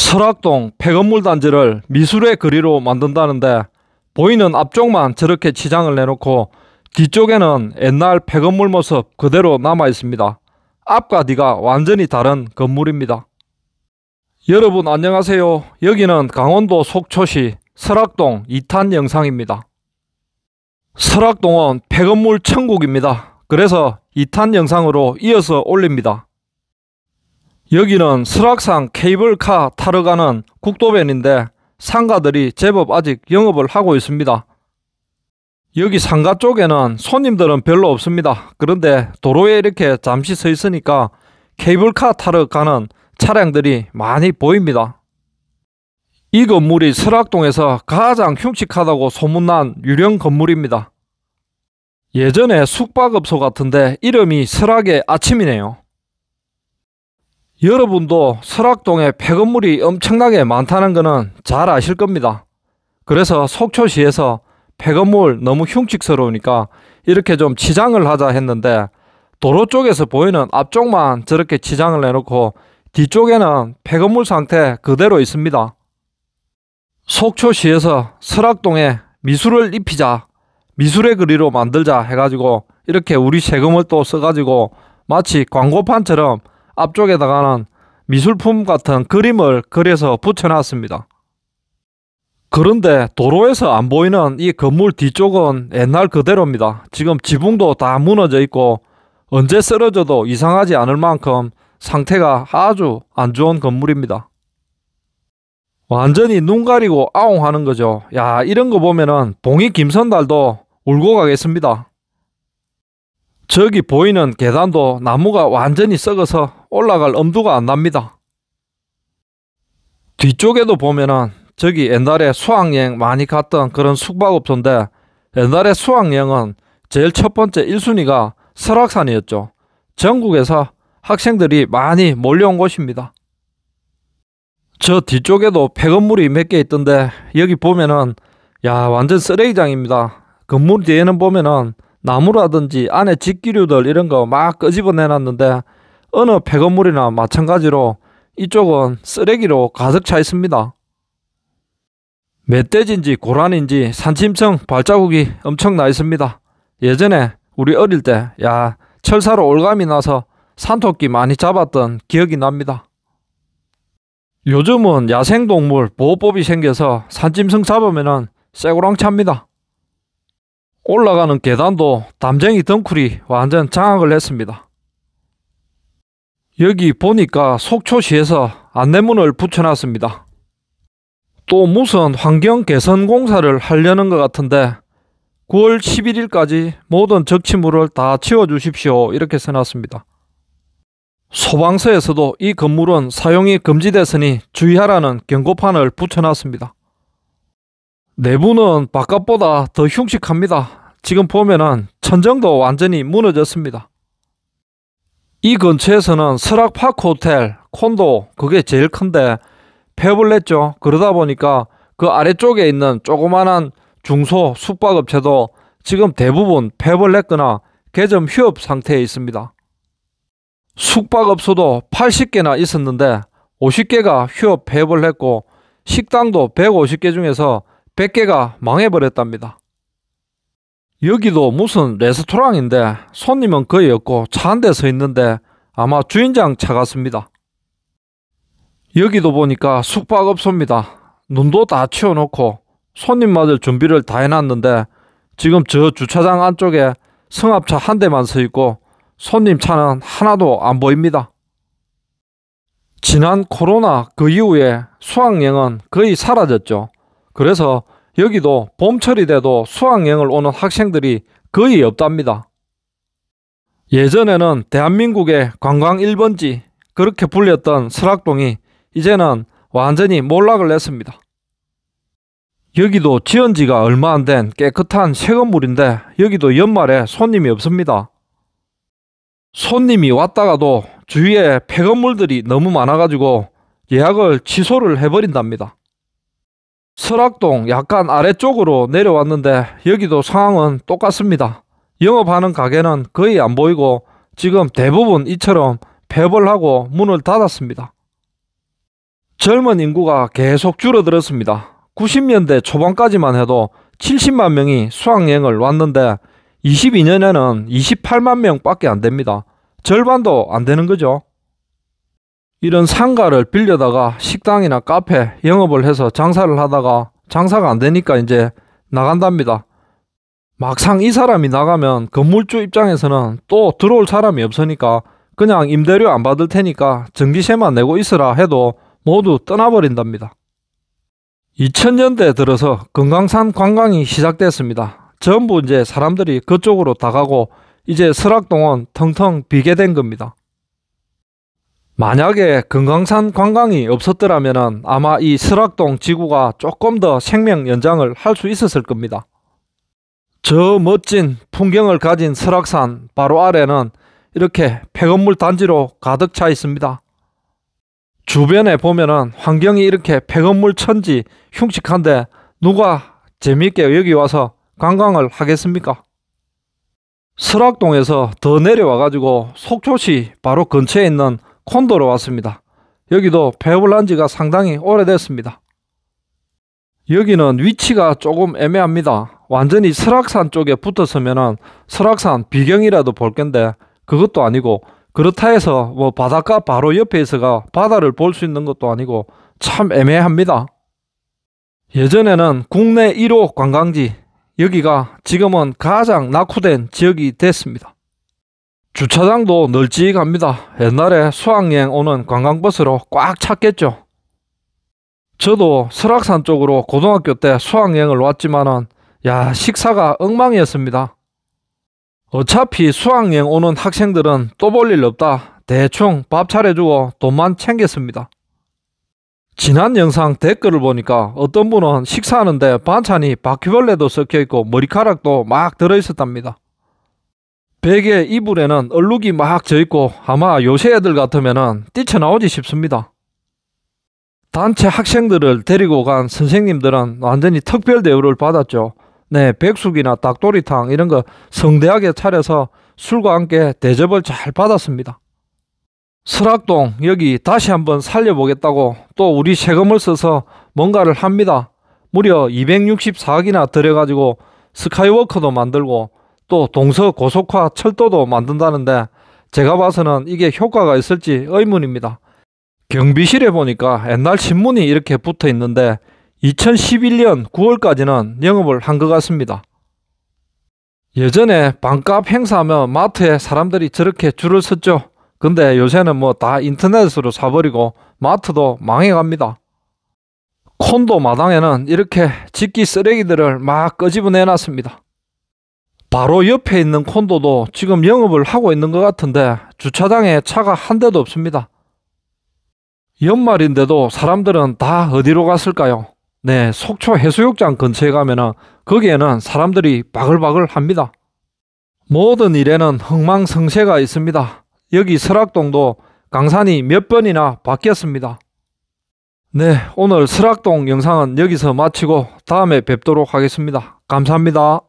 설악동 폐건물 단지를 미술의 거리로 만든다는데 보이는 앞쪽만 저렇게 치장을 내놓고 뒤쪽에는 옛날 폐건물 모습 그대로 남아 있습니다. 앞과 뒤가 완전히 다른 건물입니다. 여러분 안녕하세요. 여기는 강원도 속초시 설악동 2탄 영상입니다. 설악동은 폐건물 천국입니다. 그래서 2탄 영상으로 이어서 올립니다. 여기는 설악산 케이블카 타러 가는 국도변인데 상가들이 제법 아직 영업을 하고 있습니다. 여기 상가 쪽에는 손님들은 별로 없습니다. 그런데 도로에 이렇게 잠시 서 있으니까 케이블카 타러 가는 차량들이 많이 보입니다. 이 건물이 설악동에서 가장 흉측하다고 소문난 유령 건물입니다. 예전에 숙박업소 같은데 이름이 설악의 아침이네요. 여러분도 설악동에 폐건물이 엄청나게 많다는 것은 잘 아실 겁니다. 그래서 속초시에서 폐건물 너무 흉측스러우니까 이렇게 좀 치장을 하자 했는데 도로 쪽에서 보이는 앞쪽만 저렇게 치장을 내놓고 뒤쪽에는 폐건물 상태 그대로 있습니다. 속초시에서 설악동에 미술을 입히자 미술의 그리로 만들자 해가지고 이렇게 우리 세금을 또 써가지고 마치 광고판처럼 앞쪽에다가는 미술품 같은 그림을 그려서 붙여놨습니다. 그런데 도로에서 안 보이는 이 건물 뒤쪽은 옛날 그대로입니다. 지금 지붕도 다 무너져 있고 언제 쓰러져도 이상하지 않을 만큼 상태가 아주 안 좋은 건물입니다. 완전히 눈 가리고 아웅 하는 거죠. 야, 이런 거 보면은 봉이 김선달도 울고 가겠습니다. 저기 보이는 계단도 나무가 완전히 썩어서 올라갈 엄두가 안 납니다. 뒤쪽에도 보면은 저기 옛날에 수학여행 많이 갔던 그런 숙박업소인데 옛날에 수학여행은 제일 첫 번째 1순위가 설악산이었죠. 전국에서 학생들이 많이 몰려온 곳입니다. 저 뒤쪽에도 폐건물이 몇 개 있던데 여기 보면은 야 완전 쓰레기장입니다. 건물 뒤에는 보면은 나무라든지 안에 직기류들 이런 거 막 끄집어내놨는데 어느 폐건물이나 마찬가지로 이쪽은 쓰레기로 가득 차 있습니다. 멧돼지인지 고란인지 산짐승 발자국이 엄청 나 있습니다. 예전에 우리 어릴 때, 야, 철사로 올감이 나서 산토끼 많이 잡았던 기억이 납니다. 요즘은 야생동물 보호법이 생겨서 산짐승 잡으면은 쇠고랑찹니다 올라가는 계단도 담쟁이 덩쿨이 완전 장악을 했습니다. 여기 보니까 속초시에서 안내문을 붙여놨습니다. 또 무슨 환경 개선 공사를 하려는 것 같은데 9월 11일까지 모든 적치물을 다 치워주십시오 이렇게 써놨습니다. 소방서에서도 이 건물은 사용이 금지됐으니 주의하라는 경고판을 붙여놨습니다. 내부는 바깥보다 더흉식합니다 지금 보면은 천정도 완전히 무너졌습니다. 이 근처에서는 설악파크 호텔, 콘도 그게 제일 큰데 폐업을 했죠. 그러다 보니까 그 아래쪽에 있는 조그마한 중소 숙박업체도 지금 대부분 폐업을 했거나 개점 휴업 상태에 있습니다. 숙박업소도 80개나 있었는데 50개가 휴업 폐업을 했고 식당도 150개 중에서 100개가 망해버렸답니다. 여기도 무슨 레스토랑인데 손님은 거의 없고 차 한 대 서 있는데 아마 주인장 차 같습니다. 여기도 보니까 숙박업소입니다. 눈도 다 치워놓고 손님 맞을 준비를 다 해놨는데 지금 저 주차장 안쪽에 승합차 한 대만 서 있고 손님 차는 하나도 안 보입니다. 지난 코로나 그 이후에 수학여행은 거의 사라졌죠. 그래서 여기도 봄철이 돼도 수학여행을 오는 학생들이 거의 없답니다. 예전에는 대한민국의 관광 1번지 그렇게 불렸던 설악동이 이제는 완전히 몰락을 했습니다. 여기도 지은 지가 얼마 안 된 깨끗한 새 건물인데 여기도 연말에 손님이 없습니다. 손님이 왔다가도 주위에 폐건물들이 너무 많아가지고 예약을 취소를 해버린답니다. 설악동 약간 아래쪽으로 내려왔는데 여기도 상황은 똑같습니다. 영업하는 가게는 거의 안 보이고 지금 대부분 이처럼 폐벌하고 문을 닫았습니다. 젊은 인구가 계속 줄어들었습니다. 90년대 초반까지만 해도 70만 명이 수학여행을 왔는데 22년에는 28만 명 밖에 안 됩니다. 절반도 안 되는 거죠. 이런 상가를 빌려다가 식당이나 카페 영업을 해서 장사를 하다가 장사가 안 되니까 이제 나간답니다. 막상 이 사람이 나가면 건물주 입장에서는 또 들어올 사람이 없으니까 그냥 임대료 안 받을 테니까 전기세만 내고 있으라 해도 모두 떠나버린답니다. 2000년대 에 들어서 금강산 관광이 시작됐습니다. 전부 이제 사람들이 그쪽으로 다 가고 이제 설악동은 텅텅 비게 된 겁니다. 만약에 금강산 관광이 없었더라면 아마 이 설악동 지구가 조금 더 생명 연장을 할 수 있었을 겁니다. 저 멋진 풍경을 가진 설악산 바로 아래는 이렇게 폐건물 단지로 가득 차 있습니다. 주변에 보면 환경이 이렇게 폐건물 천지 흉측한데 누가 재미있게 여기 와서 관광을 하겠습니까? 설악동에서 더 내려와 가지고 속초시 바로 근처에 있는 콘도로 왔습니다. 여기도 배불난 지가 상당히 오래됐습니다. 여기는 위치가 조금 애매합니다. 완전히 설악산 쪽에 붙었으면 설악산 비경이라도 볼 건데 그것도 아니고 그렇다 해서 뭐 바닷가 바로 옆에 있어가 바다를 볼 수 있는 것도 아니고 참 애매합니다. 예전에는 국내 1호 관광지 여기가 지금은 가장 낙후된 지역이 됐습니다. 주차장도 널찍합니다. 옛날에 수학여행 오는 관광버스로 꽉 찼겠죠. 저도 설악산 쪽으로 고등학교 때 수학여행을 왔지만은 야 식사가 엉망이었습니다. 어차피 수학여행 오는 학생들은 또 볼일 없다. 대충 밥 차려주고 돈만 챙겼습니다. 지난 영상 댓글을 보니까 어떤 분은 식사하는데 반찬이 바퀴벌레도 섞여있고 머리카락도 막 들어있었답니다. 베개 이불에는 얼룩이 막 져있고 아마 요새 애들 같으면 뛰쳐나오지 싶습니다. 단체 학생들을 데리고 간 선생님들은 완전히 특별 대우를 받았죠. 네, 백숙이나 닭도리탕 이런 거 성대하게 차려서 술과 함께 대접을 잘 받았습니다. 설악동 여기 다시 한번 살려보겠다고 또 우리 세금을 써서 뭔가를 합니다. 무려 264억이나 들여가지고 스카이워커도 만들고 또 동서 고속화 철도도 만든다는데 제가 봐서는 이게 효과가 있을지 의문입니다. 경비실에 보니까 옛날 신문이 이렇게 붙어 있는데 2011년 9월까지는 영업을 한 것 같습니다. 예전에 반값 행사하면 마트에 사람들이 저렇게 줄을 섰죠. 근데 요새는 뭐 다 인터넷으로 사버리고 마트도 망해갑니다. 콘도 마당에는 이렇게 직기 쓰레기들을 막꺼집어내놨습니다 바로 옆에 있는 콘도도 지금 영업을 하고 있는 것 같은데 주차장에 차가 한 대도 없습니다. 연말인데도 사람들은 다 어디로 갔을까요? 네, 속초 해수욕장 근처에 가면은 거기에는 사람들이 바글바글 합니다. 모든 일에는 흥망성쇠가 있습니다. 여기 설악동도 강산이 몇 번이나 바뀌었습니다. 네, 오늘 설악동 영상은 여기서 마치고 다음에 뵙도록 하겠습니다. 감사합니다.